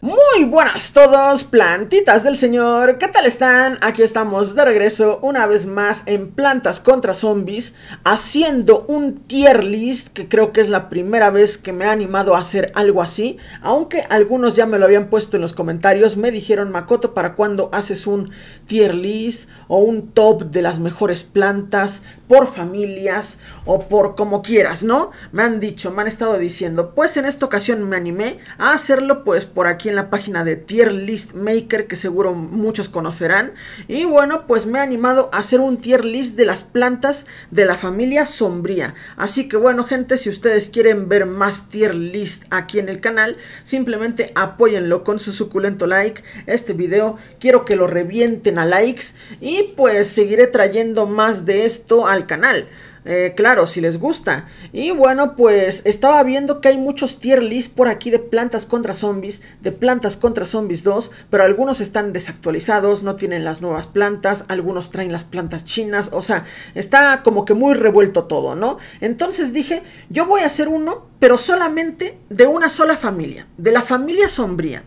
Muy buenas todos, plantitas del señor, ¿qué tal están? Aquí estamos de regreso una vez más en Plantas contra Zombies, haciendo un tier list, que creo que es la primera vez que me ha animado a hacer algo así, aunque algunos ya me lo habían puesto en los comentarios, me dijeron, Makoto, ¿para cuándo haces un tier list o un top de las mejores plantas? por familias o por como quieras, ¿no? Me han dicho, me han estado diciendo, pues en esta ocasión me animé a hacerlo pues por aquí en la página de Tier List Maker que seguro muchos conocerán y bueno, pues me he animado a hacer un tier list de las plantas de la familia sombría. Así que bueno, gente, si ustedes quieren ver más tier list aquí en el canal, simplemente apóyenlo con su suculento like. Este video quiero que lo revienten a likes y pues seguiré trayendo más de esto al canal. Eh, claro, si les gusta. Y bueno, pues estaba viendo que hay muchos tier list por aquí de plantas contra zombies, de plantas contra zombies 2, pero algunos están desactualizados, no tienen las nuevas plantas, algunos traen las plantas chinas, o sea, está como que muy revuelto todo, ¿no? Entonces dije, yo voy a hacer uno, pero solamente de una sola familia, de la familia sombría.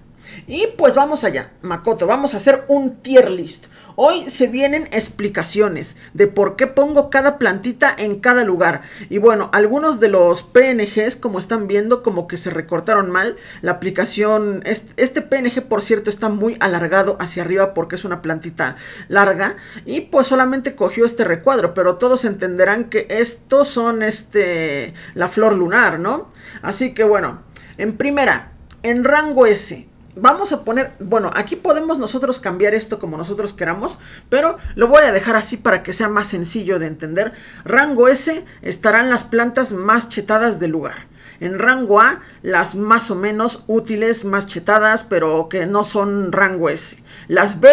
Y pues vamos allá, Makoto, vamos a hacer un tier list. Hoy se vienen explicaciones de por qué pongo cada plantita en cada lugar. Y bueno, algunos de los PNGs, como están viendo, como que se recortaron mal. La aplicación, este PNG por cierto está muy alargado hacia arriba porque es una plantita larga. Y pues solamente cogió este recuadro, pero todos entenderán que estos son este, la flor lunar, ¿no? Así que bueno, en primera, en rango S, vamos a poner, bueno, aquí podemos nosotros cambiar esto como nosotros queramos, pero lo voy a dejar así para que sea más sencillo de entender. Rango S estarán las plantas más chetadas del lugar. En rango A, las más o menos útiles, más chetadas, pero que no son rango S. Las B,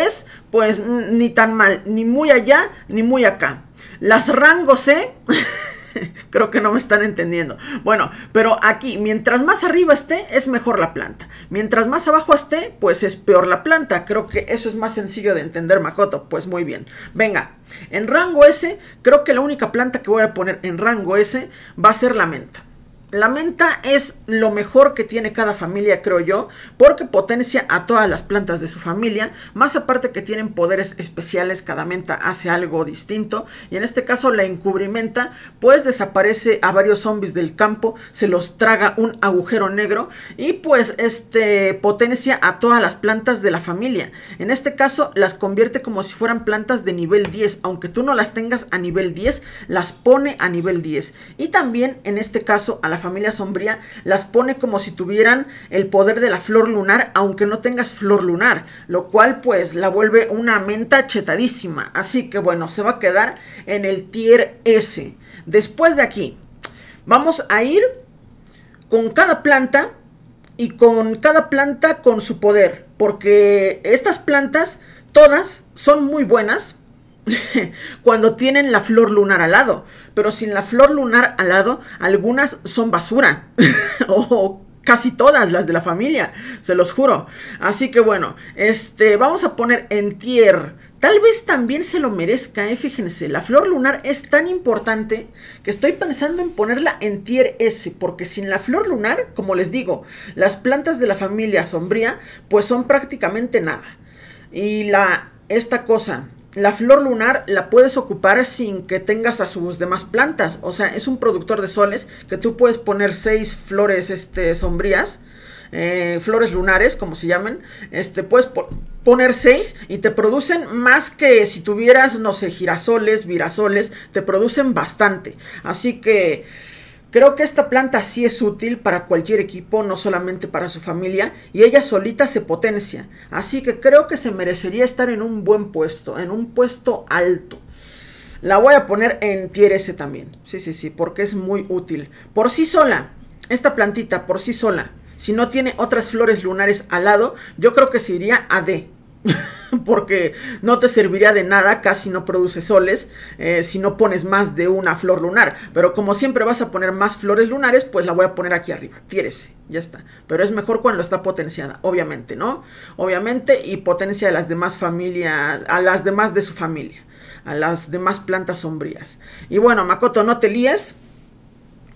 pues ni tan mal, ni muy allá, ni muy acá. Las rango C, Creo que no me están entendiendo. Bueno, pero aquí, mientras más arriba esté, es mejor la planta. Mientras más abajo esté, pues es peor la planta. Creo que eso es más sencillo de entender, Makoto. Pues muy bien. Venga, en rango S, creo que la única planta que voy a poner en rango S va a ser la menta la menta es lo mejor que tiene cada familia, creo yo, porque potencia a todas las plantas de su familia, más aparte que tienen poderes especiales, cada menta hace algo distinto, y en este caso la encubrimenta, pues desaparece a varios zombies del campo, se los traga un agujero negro, y pues este potencia a todas las plantas de la familia. En este caso las convierte como si fueran plantas de nivel 10, aunque tú no las tengas a nivel 10, las pone a nivel 10. Y también en este caso a la familia sombría las pone como si tuvieran el poder de la flor lunar, aunque no tengas flor lunar, lo cual pues la vuelve una menta chetadísima. Así que bueno, se va a quedar en el tier S. Después de aquí, vamos a ir con cada planta y con cada planta con su poder, porque estas plantas todas son muy buenas, cuando tienen la flor lunar al lado. Pero sin la flor lunar al lado, algunas son basura. o casi todas las de la familia, se los juro. Así que bueno, este, vamos a poner en tier. Tal vez también se lo merezca, eh, fíjense, la flor lunar es tan importante que estoy pensando en ponerla en tier S, porque sin la flor lunar, como les digo, las plantas de la familia sombría, pues son prácticamente nada. Y la, esta cosa, la flor lunar la puedes ocupar sin que tengas a sus demás plantas. O sea, es un productor de soles que tú puedes poner seis flores este, sombrías, eh, flores lunares, como se llaman. Este, puedes poner seis y te producen más que si tuvieras, no sé, girasoles, virasoles, te producen bastante. Así que Creo que esta planta sí es útil para cualquier equipo, no solamente para su familia, y ella solita se potencia, así que creo que se merecería estar en un buen puesto, en un puesto alto. La voy a poner en tier S también, sí, sí, sí, porque es muy útil. Por sí sola, esta plantita, por sí sola, si no tiene otras flores lunares al lado, yo creo que se iría a D. porque no te serviría de nada, casi no produce soles, eh, si no pones más de una flor lunar. Pero como siempre vas a poner más flores lunares, pues la voy a poner aquí arriba, tírese, ya está. Pero es mejor cuando está potenciada, obviamente, ¿no? Obviamente, y potencia a las demás familias, a las demás de su familia, a las demás plantas sombrías. Y bueno, Makoto, no te líes.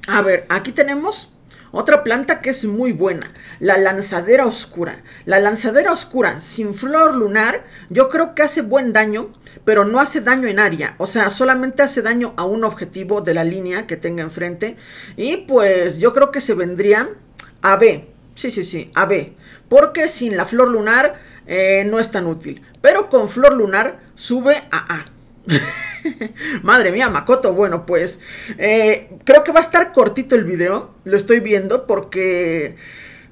A ver, aquí tenemos otra planta que es muy buena, la lanzadera oscura. La lanzadera oscura sin flor lunar, yo creo que hace buen daño, pero no hace daño en área. O sea, solamente hace daño a un objetivo de la línea que tenga enfrente. Y pues yo creo que se vendría a B. Sí, sí, sí, a B. Porque sin la flor lunar eh, no es tan útil. Pero con flor lunar sube a A. Madre mía, Makoto. Bueno, pues eh, creo que va a estar cortito el video. Lo estoy viendo porque...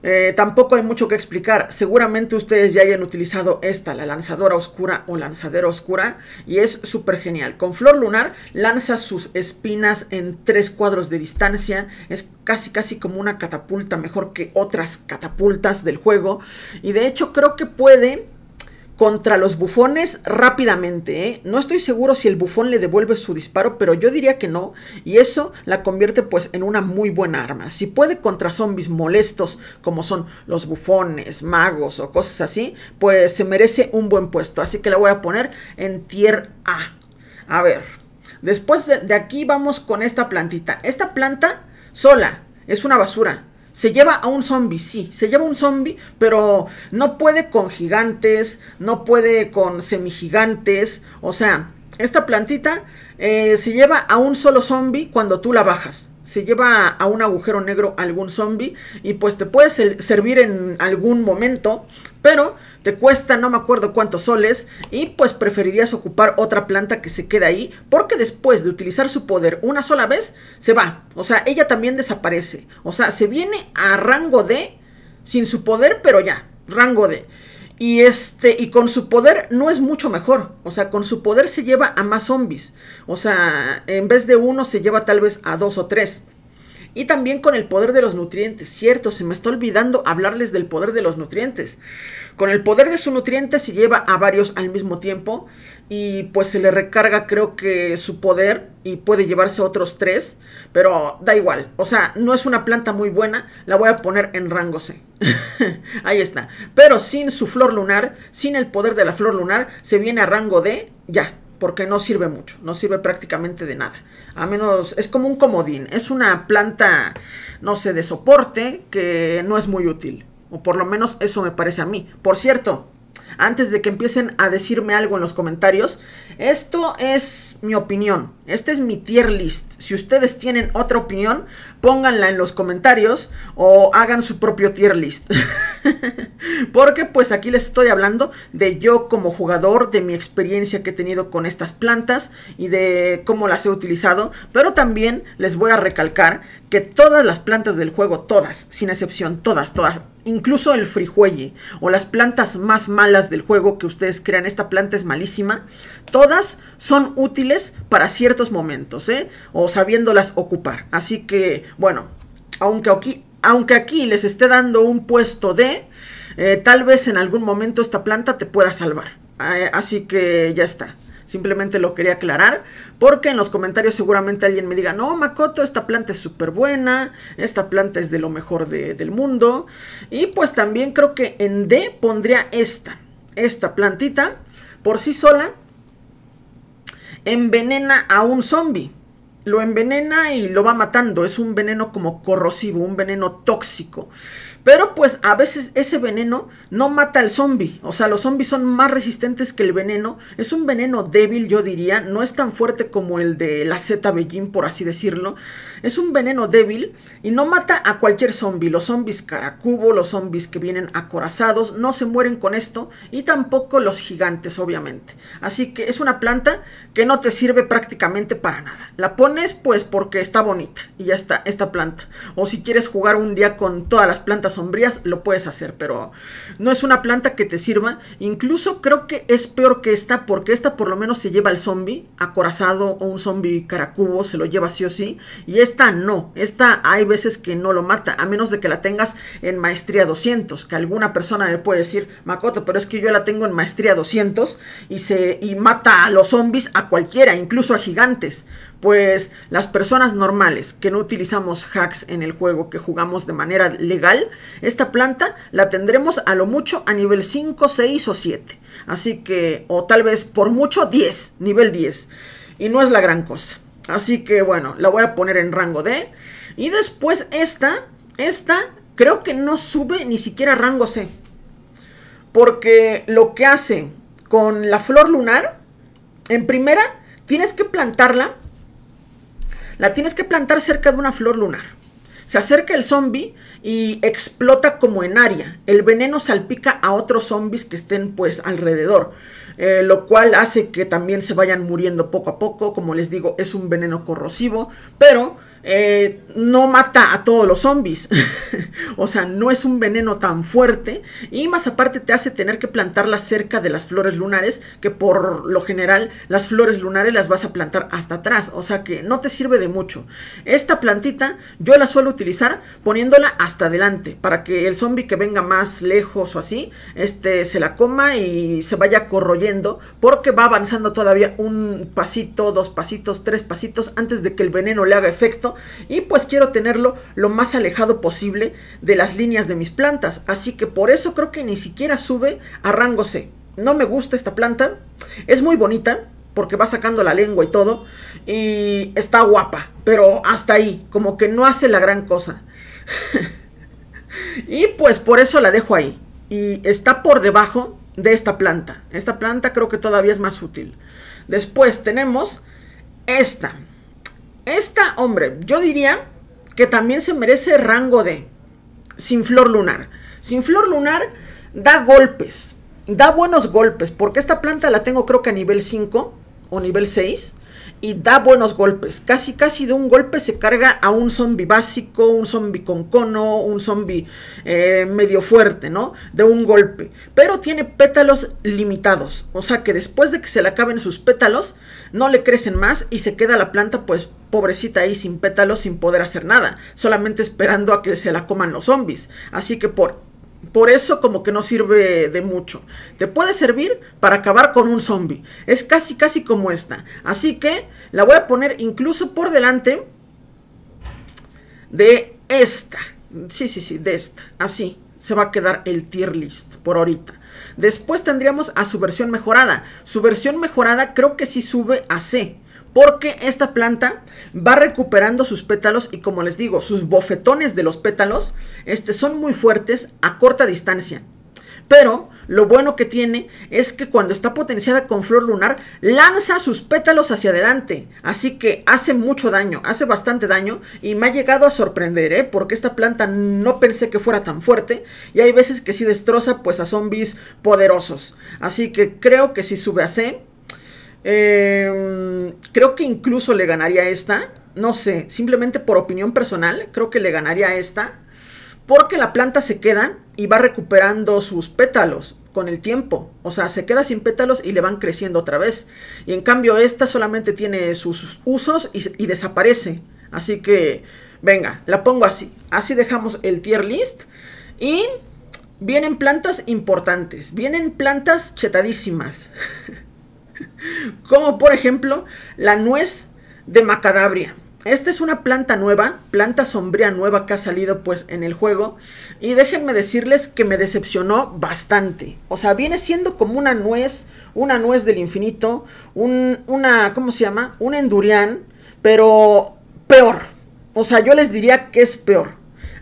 Eh, tampoco hay mucho que explicar. Seguramente ustedes ya hayan utilizado esta, la lanzadora oscura o lanzadera oscura, y es súper genial. Con Flor Lunar lanza sus espinas en tres cuadros de distancia. Es casi casi como una catapulta, mejor que otras catapultas del juego. Y de hecho creo que puede contra los bufones rápidamente. ¿eh? No estoy seguro si el bufón le devuelve su disparo, pero yo diría que no. Y eso la convierte pues en una muy buena arma. Si puede contra zombies molestos como son los bufones, magos o cosas así, pues se merece un buen puesto. Así que la voy a poner en tier A. A ver, después de aquí vamos con esta plantita. Esta planta sola es una basura se lleva a un zombie, sí, se lleva un zombie, pero no puede con gigantes, no puede con semigigantes, o sea, esta plantita eh, se lleva a un solo zombie cuando tú la bajas. Se lleva a un agujero negro algún zombie y pues te puedes servir en algún momento, pero te cuesta no me acuerdo cuántos soles y pues preferirías ocupar otra planta que se queda ahí porque después de utilizar su poder una sola vez se va, o sea, ella también desaparece, o sea, se viene a rango D sin su poder, pero ya, rango D. Y este, y con su poder no es mucho mejor. O sea, con su poder se lleva a más zombies. O sea, en vez de uno se lleva tal vez a dos o tres. Y también con el poder de los nutrientes, cierto, se me está olvidando hablarles del poder de los nutrientes. Con el poder de su nutriente se lleva a varios al mismo tiempo y pues se le recarga creo que su poder y puede llevarse otros tres, pero da igual, o sea, no es una planta muy buena, la voy a poner en rango C. Ahí está, pero sin su flor lunar, sin el poder de la flor lunar, se viene a rango D, ya, porque no sirve mucho, no sirve prácticamente de nada. A menos es como un comodín, es una planta, no sé, de soporte que no es muy útil, o por lo menos eso me parece a mí. Por cierto, antes de que empiecen a decirme algo en los comentarios. Esto es mi opinión, este es mi tier list. Si ustedes tienen otra opinión, pónganla en los comentarios o hagan su propio tier list. Porque pues aquí les estoy hablando de yo como jugador, de mi experiencia que he tenido con estas plantas y de cómo las he utilizado. Pero también les voy a recalcar que todas las plantas del juego, todas, sin excepción, todas, todas, incluso el frijuelle o las plantas más malas del juego que ustedes crean, esta planta es malísima, todas son útiles para ciertos momentos, ¿eh? O sabiéndolas ocupar. Así que, bueno, aunque aquí, aunque aquí les esté dando un puesto de, eh, tal vez en algún momento esta planta te pueda salvar. Eh, así que ya está. Simplemente lo quería aclarar, porque en los comentarios seguramente alguien me diga, no, Makoto, esta planta es súper buena, esta planta es de lo mejor del mundo. Y pues también creo que en D pondría esta, esta plantita, por sí sola, envenena a un zombie. Lo envenena y lo va matando. Es un veneno como corrosivo, un veneno tóxico. Pero pues a veces ese veneno no mata al zombie. O sea, los zombies son más resistentes que el veneno. Es un veneno débil, yo diría. No es tan fuerte como el de la Z Beijing, por así decirlo. Es un veneno débil y no mata a cualquier zombie. Los zombies caracubo, los zombies que vienen acorazados, no se mueren con esto. Y tampoco los gigantes, obviamente. Así que es una planta que no te sirve prácticamente para nada. La pones pues porque está bonita y ya está, esta planta. O si quieres jugar un día con todas las plantas sombrías, lo puedes hacer, pero no es una planta que te sirva. Incluso creo que es peor que esta, porque esta por lo menos se lleva al zombie acorazado o un zombie caracubo, se lo lleva sí o sí. Y esta no, esta hay veces que no lo mata, a menos de que la tengas en maestría 200, que alguna persona me puede decir, Makoto, pero es que yo la tengo en maestría 200 y, se, y mata a los zombies, a cualquiera, incluso a gigantes pues las personas normales que no utilizamos hacks en el juego, que jugamos de manera legal, esta planta la tendremos a lo mucho a nivel 5, 6 o 7. Así que, o tal vez por mucho 10, nivel 10. Y no es la gran cosa. Así que bueno, la voy a poner en rango D. Y después esta, esta creo que no sube ni siquiera a rango C. Porque lo que hace con la flor lunar, en primera, tienes que plantarla la tienes que plantar cerca de una flor lunar. Se acerca el zombie y explota como en área. El veneno salpica a otros zombies que estén pues alrededor, eh, lo cual hace que también se vayan muriendo poco a poco. Como les digo, es un veneno corrosivo, pero eh, no mata a todos los zombies. o sea, no es un veneno tan fuerte. Y más aparte te hace tener que plantarla cerca de las flores lunares, que por lo general las flores lunares las vas a plantar hasta atrás. O sea que no te sirve de mucho. Esta plantita yo la suelo utilizar poniéndola hasta adelante, para que el zombie que venga más lejos o así, este se la coma y se vaya corroyendo, porque va avanzando todavía un pasito, dos pasitos, tres pasitos, antes de que el veneno le haga efecto y pues quiero tenerlo lo más alejado posible de las líneas de mis plantas. Así que por eso creo que ni siquiera sube a rango C. No me gusta esta planta, es muy bonita porque va sacando la lengua y todo y está guapa, pero hasta ahí, como que no hace la gran cosa. y pues por eso la dejo ahí y está por debajo de esta planta. Esta planta creo que todavía es más útil. Después tenemos esta. Esta, hombre, yo diría que también se merece rango de sin flor lunar. Sin flor lunar da golpes, da buenos golpes, porque esta planta la tengo creo que a nivel 5 o nivel 6 y da buenos golpes. Casi, casi de un golpe se carga a un zombie básico, un zombie con cono, un zombie eh, medio fuerte, ¿no? De un golpe. Pero tiene pétalos limitados. O sea que después de que se le acaben sus pétalos, no le crecen más y se queda la planta pues pobrecita ahí sin pétalos, sin poder hacer nada. Solamente esperando a que se la coman los zombies. Así que por por eso como que no sirve de mucho. Te puede servir para acabar con un zombie. Es casi, casi como esta. Así que la voy a poner incluso por delante de esta. Sí, sí, sí, de esta. Así se va a quedar el tier list por ahorita. Después tendríamos a su versión mejorada. Su versión mejorada creo que sí sube a C. Porque esta planta va recuperando sus pétalos y como les digo, sus bofetones de los pétalos este, son muy fuertes a corta distancia. Pero lo bueno que tiene es que cuando está potenciada con flor lunar, lanza sus pétalos hacia adelante. Así que hace mucho daño, hace bastante daño. Y me ha llegado a sorprender, ¿eh? porque esta planta no pensé que fuera tan fuerte. Y hay veces que sí destroza pues a zombies poderosos. Así que creo que si sube a C, Em, creo que incluso le ganaría esta. No sé, simplemente por opinión personal, creo que le ganaría esta. Porque la planta se queda y va recuperando sus pétalos con el tiempo. O sea, se queda sin pétalos y le van creciendo otra vez. Y en cambio esta solamente tiene sus usos y, y desaparece. Así que, venga, la pongo así. Así dejamos el tier list. Y vienen plantas importantes. Vienen plantas chetadísimas. Como por ejemplo la nuez de macadabria. Esta es una planta nueva, planta sombría nueva que ha salido pues en el juego. Y déjenme decirles que me decepcionó bastante. O sea, viene siendo como una nuez, una nuez del infinito, un, una, ¿cómo se llama? Un endurian pero peor. O sea, yo les diría que es peor.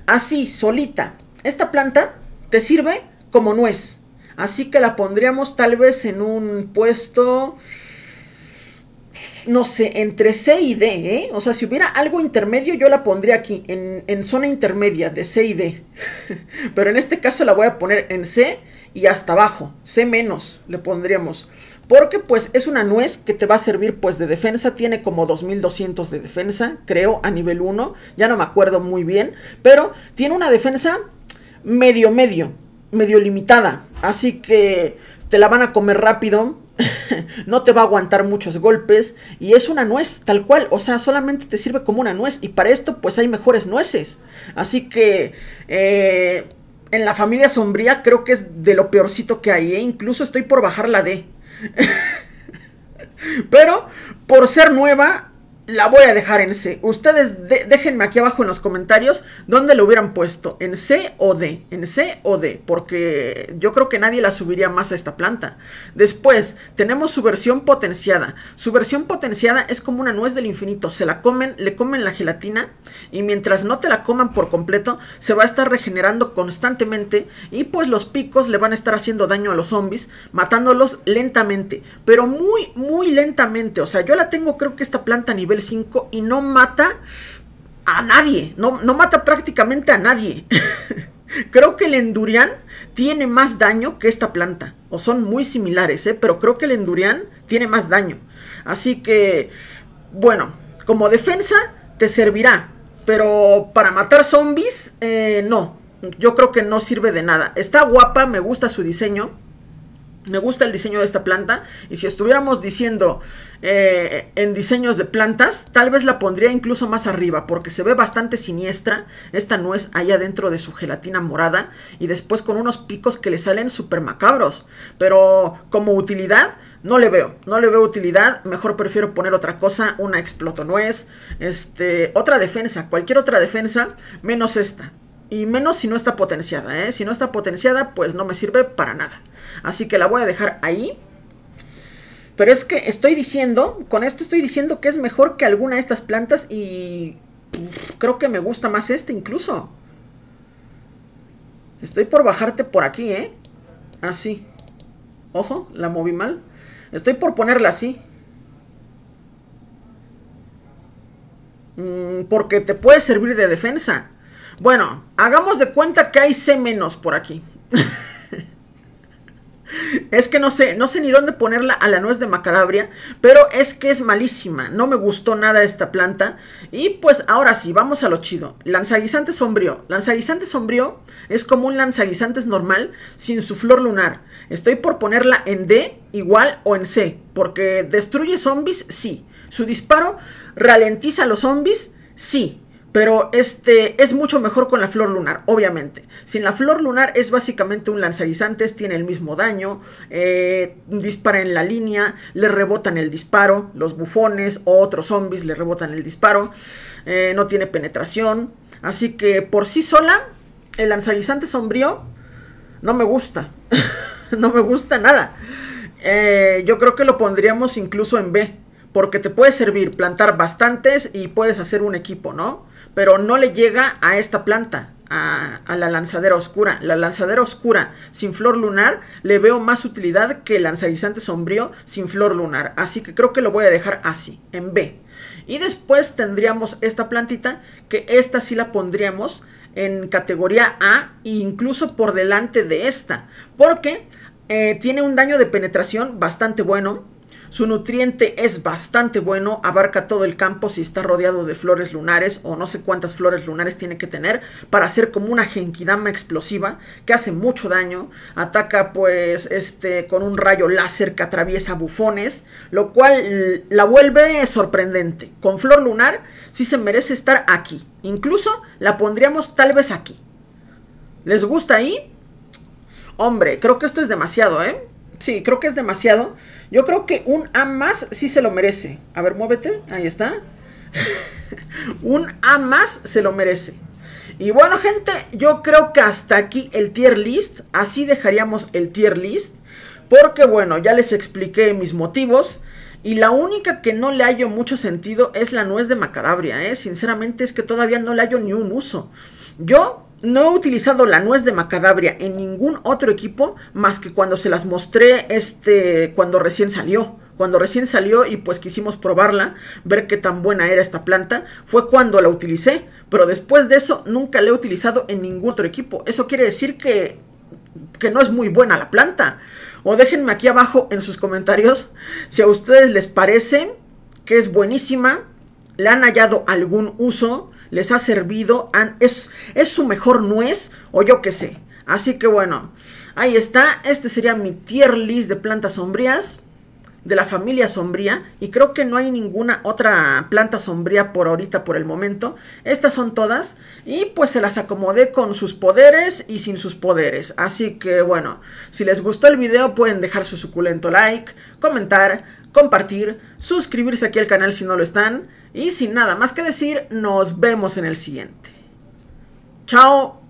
Así, solita. Esta planta te sirve como nuez. Así que la pondríamos tal vez en un puesto no sé, entre C y D, ¿eh? O sea, si hubiera algo intermedio, yo la pondría aquí, en, zona intermedia, de C y D. Pero en este caso la voy a poner en C y hasta abajo, C menos, le pondríamos. Porque pues es una nuez que te va a servir pues de defensa, tiene como 2200 de defensa, creo, a nivel 1, ya no me acuerdo muy bien, pero tiene una defensa medio medio, medio limitada, Así que te la van a comer rápido. no te va a aguantar muchos golpes. Y es una nuez, tal cual. O sea, solamente te sirve como una nuez. Y para esto, pues hay mejores nueces. Así que. Eh, en la familia sombría creo que es de lo peorcito que hay. ¿eh? Incluso estoy por bajar la D. Pero por ser nueva, la voy a dejar en C. Ustedes déjenme aquí abajo en los comentarios dónde lo hubieran puesto, en C o D, en C o D, porque yo creo que nadie la subiría más a esta planta. Después, tenemos su versión potenciada. Su versión potenciada es como una nuez del infinito, se la comen, le comen la gelatina y mientras no te la coman por completo, se va a estar regenerando constantemente y pues los picos le van a estar haciendo daño a los zombies, matándolos lentamente, pero muy, muy lentamente. O sea, yo la tengo creo que esta planta a nivel 5 y no mata a nadie, no, no mata prácticamente a nadie. creo que el Endurian tiene más daño que esta planta, o son muy similares, ¿eh? pero creo que el Endurian tiene más daño. Así que, bueno, como defensa te servirá, pero para matar zombies, eh, no, yo creo que no sirve de nada. Está guapa, me gusta su diseño, me gusta el diseño de esta planta y si estuviéramos diciendo eh, en diseños de plantas, tal vez la pondría incluso más arriba porque se ve bastante siniestra esta nuez allá dentro de su gelatina morada y después con unos picos que le salen súper macabros. Pero como utilidad, no le veo, no le veo utilidad, mejor prefiero poner otra cosa, una explotonuez, este, otra defensa, cualquier otra defensa, menos esta. Y menos si no está potenciada, ¿eh? Si no está potenciada, pues no me sirve para nada. Así que la voy a dejar ahí. Pero es que estoy diciendo, con esto estoy diciendo que es mejor que alguna de estas plantas y creo que me gusta más este incluso. Estoy por bajarte por aquí, ¿eh? Así. Ah, Ojo, la moví mal. Estoy por ponerla así. Mm, porque te puede servir de defensa. Bueno, hagamos de cuenta que hay C menos por aquí. es que no sé, no sé ni dónde ponerla a la nuez de macadabria, pero es que es malísima. No me gustó nada esta planta. Y pues ahora sí, vamos a lo chido. Lanzaguisante sombrío. Lanzaguisante sombrío es como un lanzaguisante normal sin su flor lunar. Estoy por ponerla en D igual o en C, porque destruye zombies, sí. Su disparo ralentiza a los zombies, sí. Pero este es mucho mejor con la flor lunar, obviamente. Sin la flor lunar es básicamente un lanzaguisantes, tiene el mismo daño, eh, dispara en la línea, le rebotan el disparo, los bufones o otros zombies le rebotan el disparo, eh, no tiene penetración. Así que por sí sola, el lanzaguisante sombrío no me gusta. no me gusta nada. Eh, yo creo que lo pondríamos incluso en B porque te puede servir plantar bastantes y puedes hacer un equipo, ¿no? pero no le llega a esta planta, a, la lanzadera oscura. La lanzadera oscura sin flor lunar le veo más utilidad que el lanzaguisante sombrío sin flor lunar. Así que creo que lo voy a dejar así, en B. Y después tendríamos esta plantita, que esta sí la pondríamos en categoría A, e incluso por delante de esta, porque eh, tiene un daño de penetración bastante bueno su nutriente es bastante bueno, abarca todo el campo si está rodeado de flores lunares o no sé cuántas flores lunares tiene que tener para hacer como una genkidama explosiva que hace mucho daño, ataca pues este con un rayo láser que atraviesa bufones, lo cual la vuelve sorprendente. Con flor lunar sí se merece estar aquí, incluso la pondríamos tal vez aquí. ¿Les gusta ahí? Hombre, creo que esto es demasiado, ¿eh? Sí, creo que es demasiado. Yo creo que un A más sí se lo merece. A ver, muévete. Ahí está. un A más se lo merece. Y bueno, gente, yo creo que hasta aquí el tier list. Así dejaríamos el tier list. Porque bueno, ya les expliqué mis motivos. Y la única que no le hallo mucho sentido es la nuez de Macadabria, ¿eh? Sinceramente es que todavía no le hallo ni un uso. Yo no he utilizado la nuez de macadabria en ningún otro equipo más que cuando se las mostré este cuando recién salió. Cuando recién salió y pues quisimos probarla, ver qué tan buena era esta planta, fue cuando la utilicé. Pero después de eso nunca la he utilizado en ningún otro equipo. Eso quiere decir que, que no es muy buena la planta. O déjenme aquí abajo en sus comentarios si a ustedes les parece que es buenísima, le han hallado algún uso les ha servido, es, es su mejor nuez o yo qué sé. Así que bueno, ahí está, este sería mi tier list de plantas sombrías de la familia sombría y creo que no hay ninguna otra planta sombría por ahorita por el momento. Estas son todas y pues se las acomodé con sus poderes y sin sus poderes. Así que bueno, si les gustó el video pueden dejar su suculento like, comentar, compartir, suscribirse aquí al canal si no lo están y sin nada más que decir, nos vemos en el siguiente. Chao.